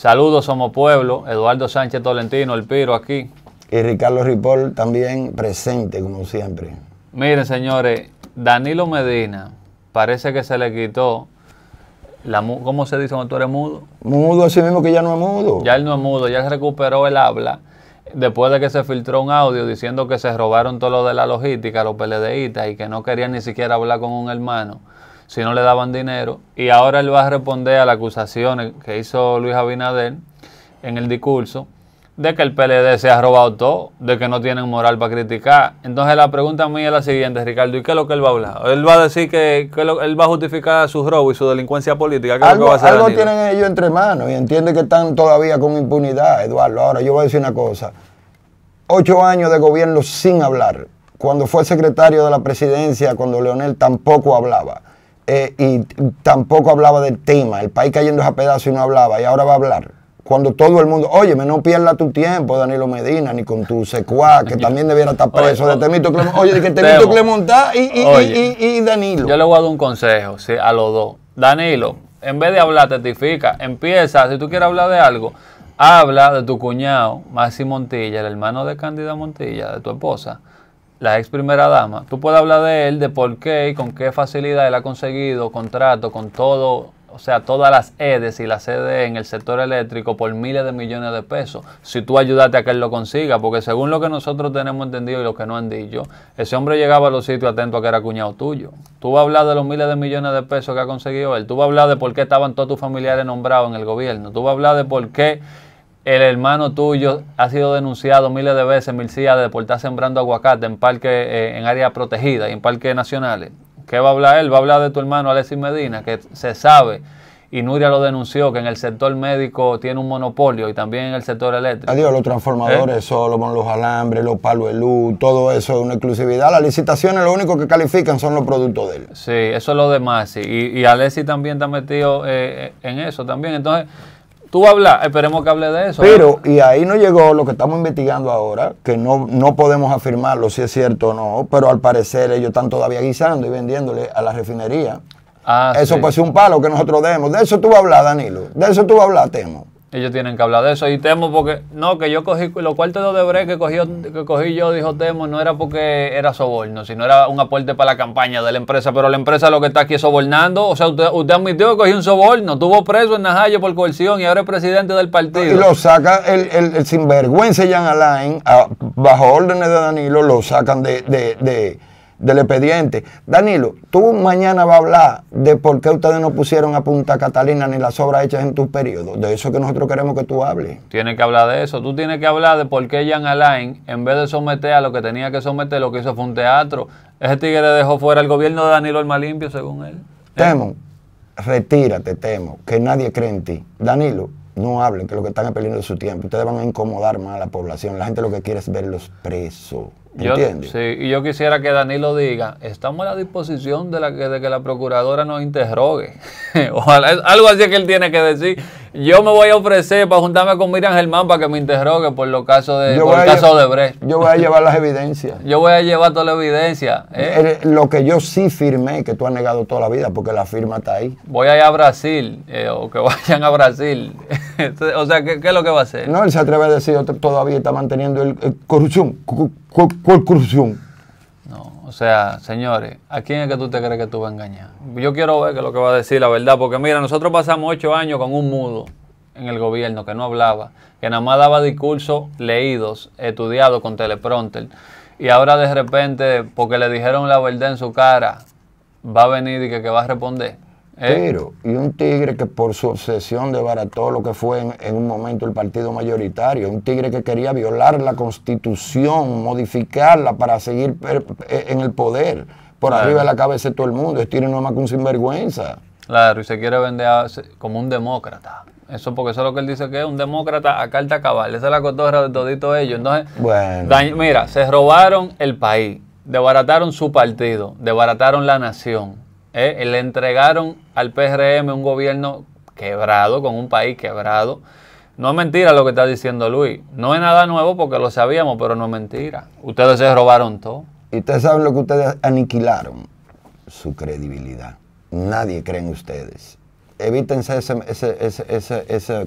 Saludos, somos pueblo. Eduardo Sánchez Tolentino, el Piro aquí. Y Ricardo Ripoll también presente, como siempre. Miren, señores, Danilo Medina parece que se le quitó. La, ¿Cómo se dice cuando tú eres mudo? Mudo, así mismo que ya no es mudo. Ya él no es mudo, ya recuperó el habla. Después de que se filtró un audio diciendo que se robaron todo lo de la logística, los PLDistas, y que no querían ni siquiera hablar con un hermano si no le daban dinero. Y ahora él va a responder a la acusación que hizo Luis Abinader en el discurso de que el PLD se ha robado todo, de que no tienen moral para criticar. Entonces la pregunta mía es la siguiente, Ricardo, ¿y qué es lo que él va a hablar? Él va a decir que, él va a justificar su robo y su delincuencia política. ¿Qué es lo que va a hacer tienen ellos entre manos y entiende que están todavía con impunidad, Eduardo. Ahora yo voy a decir una cosa. Ocho años de gobierno sin hablar. Cuando fue secretario de la presidencia, cuando Leonel tampoco hablaba. Eh, y tampoco hablaba del tema. El país cayendo a pedazos y no hablaba, y ahora va a hablar. Cuando todo el mundo, oye, no pierda tu tiempo, Danilo Medina, ni con tu secuá, que también debiera estar preso oye, de Temito que Temito Clemontá y, y, y, y, Danilo. Yo le voy a dar un consejo a los dos. Danilo, en vez de hablar, testifica. Empieza, si tú quieres hablar de algo, habla de tu cuñado, Maxi Montilla, el hermano de Cándida Montilla, de tu esposa la ex primera dama, tú puedes hablar de él, de por qué y con qué facilidad él ha conseguido contrato con todo, o sea, todas las EDES y las CDE en el sector eléctrico por miles de millones de pesos. Si tú ayudaste a que él lo consiga, porque según lo que nosotros tenemos entendido y lo que no han dicho, ese hombre llegaba a los sitios atento a que era cuñado tuyo. Tú vas a hablar de los miles de millones de pesos que ha conseguido él, tú vas a hablar de por qué estaban todos tus familiares nombrados en el gobierno, tú vas a hablar de por qué el hermano tuyo ha sido denunciado miles de veces, Mircía, de por estar sembrando aguacate en parque, eh, en áreas protegidas y en parques nacionales. ¿Qué va a hablar él? Va a hablar de tu hermano Alexis Medina, que se sabe, y Nuria lo denunció, que en el sector médico tiene un monopolio y también en el sector eléctrico. Adiós, los transformadores ¿Eh? solo los alambres, los palos de luz, todo eso es una exclusividad. Las licitaciones lo único que califican son los productos de él. Sí, eso es lo demás, Y, y Alexis también está metido eh, en eso también. Entonces... Tú hablar? esperemos que hable de eso. Pero, y ahí no llegó lo que estamos investigando ahora, que no, no podemos afirmarlo si es cierto o no, pero al parecer ellos están todavía guisando y vendiéndole a la refinería. Ah, eso puede ser un palo que nosotros demos. De eso tú vas a hablar, Danilo. De eso tú vas a hablar, Temo. Ellos tienen que hablar de eso. Y Temo, porque. No, que yo cogí. Lo cuartos de Odebrecht que, cogió, que cogí yo, dijo Temo, no era porque era soborno, sino era un aporte para la campaña de la empresa. Pero la empresa lo que está aquí es sobornando. O sea, usted, usted admitió que cogió un soborno. Tuvo preso en Najayo por coerción y ahora es presidente del partido. Y lo saca el, el, el sinvergüenza Jan Alain, bajo órdenes de Danilo, lo sacan de, de del expediente. Danilo, tú mañana vas a hablar de por qué ustedes no pusieron a Punta Catalina ni las obras hechas en tu periodo. De eso que nosotros queremos que tú hables. Tienes que hablar de eso. Tú tienes que hablar de por qué Jan Alain, en vez de someter a lo que tenía que someter, lo que hizo fue un teatro. Ese tigre dejó fuera el gobierno de Danilo más Limpio, según él. ¿Eh? Temo, retírate, Temo, que nadie cree en ti. Danilo, no hablen, que lo que están es su tiempo. Ustedes van a incomodar más a la población. La gente lo que quiere es verlos presos. Yo, yo quisiera que Danilo diga, estamos a la disposición de, la, que la procuradora nos interrogue. Ojalá, es algo así que él tiene que decir. Yo me voy a ofrecer para juntarme con Miriam Germán para que me interrogue por, los casos de, por el caso de Brecht. Yo voy a llevar las evidencias. yo voy a llevar toda la evidencia. ¿eh? Lo que yo sí firmé, que tú has negado toda la vida, porque la firma está ahí. Voy a ir a Brasil, eh, o que vayan a Brasil. Este, o sea, ¿qué, es lo que va a hacer? No, él se atreve a decir, todavía está manteniendo el corrupción. ¿Cuál, corrupción? No, o sea, señores, ¿a quién es que tú te crees que tú vas a engañar? Yo quiero ver que lo que va a decir la verdad, porque mira, nosotros pasamos ocho años con un mudo en el gobierno que no hablaba, que nada más daba discursos leídos, estudiados con teleprompter. Y ahora de repente, porque le dijeron la verdad en su cara, va a venir y que va a responder. ¿Eh? Pero, y un tigre que por su obsesión debarató lo que fue en, un momento el partido mayoritario, un tigre que quería violar la constitución, modificarla para seguir eh, en el poder, por arriba de la cabeza de todo el mundo, Es este tigre no que un sinvergüenza. Claro, y se quiere vender como un demócrata. Eso porque eso es lo que él dice que es un demócrata a carta cabal. Esa es la cotorra de todito ellos. Entonces, bueno. mira, se robaron el país, Debarataron su partido, Debarataron la nación eh, le entregaron al PRM un gobierno quebrado, con un país quebrado. No es mentira lo que está diciendo Luis. No es nada nuevo porque lo sabíamos, pero no es mentira. Ustedes se robaron todo. Y ustedes saben lo que ustedes aniquilaron. Su credibilidad. Nadie cree en ustedes. Evítense esa, esa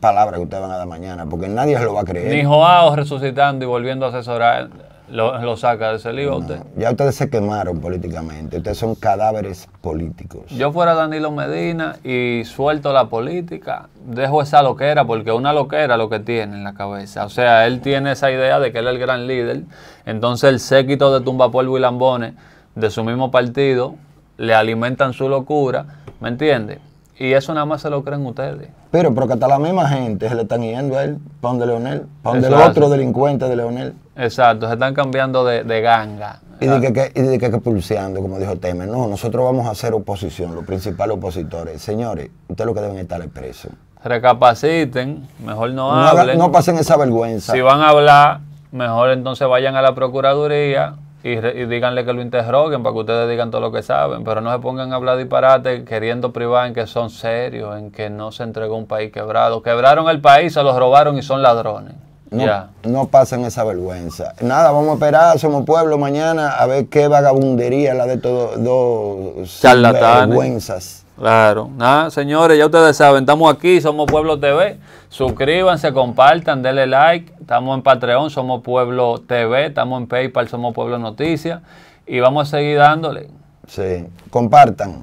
palabra que ustedes van a dar mañana, porque nadie lo va a creer. Ni Joao resucitando y volviendo a asesorar lo, saca de ese lío usted. Ya ustedes se quemaron políticamente, ustedes son cadáveres políticos. Yo fuera Danilo Medina y suelto la política, dejo esa loquera, porque una loquera lo que tiene en la cabeza. O sea, él tiene esa idea de que él es el gran líder, entonces el séquito de tumba polvo y Lambones de su mismo partido le alimentan su locura, ¿me entiendes? Y eso nada más se lo creen ustedes. Pero, porque hasta la misma gente se le están yendo a él, para donde Leonel, para donde el otro delincuente de Leonel. Exacto, se están cambiando de, de ganga. Y de, que, que, y que, pulseando, como dijo Temer, no, nosotros vamos a hacer oposición, los principales opositores. Señores, ustedes lo que deben estar es presos. Recapaciten, mejor no, hablen. no pasen esa vergüenza. Si van a hablar, mejor entonces vayan a la Procuraduría, y, díganle que lo interroguen para que ustedes digan todo lo que saben, pero no se pongan a hablar disparate queriendo privar en que son serios, en que no se entregó un país quebrado. Quebraron el país, se los robaron y son ladrones. No, pasen no pasen esa vergüenza. Nada, vamos a esperar, somos pueblo, mañana a ver qué vagabundería la de todos dos charlatanes. Claro, nada, señores, ya ustedes saben, estamos aquí, somos Pueblo TV. Suscríbanse, compartan, denle like. Estamos en Patreon, somos Pueblo TV. Estamos en PayPal, somos Pueblo Noticias. Y vamos a seguir dándole. Sí, compartan.